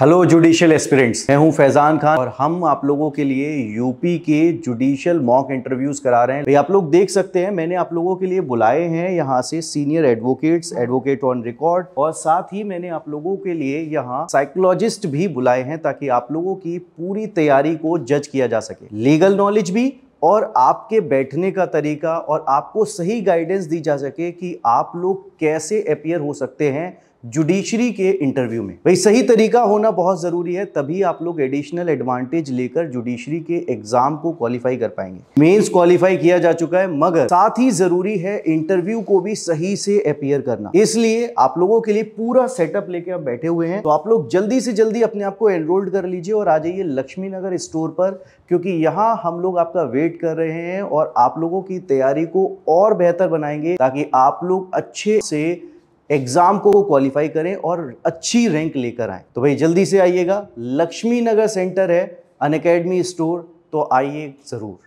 hello judicial aspirants मैं हूं फैजान खान और हम आप लोगों के लिए यूपी के जुडिशियल मॉक इंटरव्यूज करा रहे हैं भाई आप लोग देख सकते हैं मैंने आप लोगों के लिए बुलाए हैं यहां से senior advocates advocate on record और साथ ही मैंने आप लोगों के लिए यहां साइकोलॉजिस्ट भी बुलाए हैं ताकि आप लोगों की पूरी तैयारी को जज किया जा सके लीगल नॉलेज भी और आपके बैठने का तरीका और आपको सही गाइडेंस दी जा सके कि आप लोग कैसे अपियर हो सकते हैं जुडिशरी के इंटरव्यू में भाई सही तरीका होना बहुत ज़रूरी है तभी आप लोग एडिशनल एडवांटेज लेकर जुडिशरी के एग्जाम को क्वालिफाई कर पाएंगे मेंस क्वालिफाई किया जा चुका है मगर साथ ही ज़रूरी है इंटरव्यू को भी सही से अपियर करना इसलिए आप लोगों के लिए पूरा सेटअप लेके आप बैठे हुए हैं तो आप लोग जल्दी से जल्दी अपने आप को एनरोल्ड कर लीजिए और आ जाइए लक्ष्मी नगर स्टोर पर क्योंकि यहाँ हम लोग आपका वेट कर रहे हैं और आप लोगों की तैयारी को और बेहतर बनाएंगे ताकि आप लोग अच्छे से एग्ज़ाम को क्वालिफाई करें और अच्छी रैंक लेकर आएँ तो भाई जल्दी से आइएगा लक्ष्मी नगर सेंटर है अनकेडमी स्टोर तो आइए ज़रूर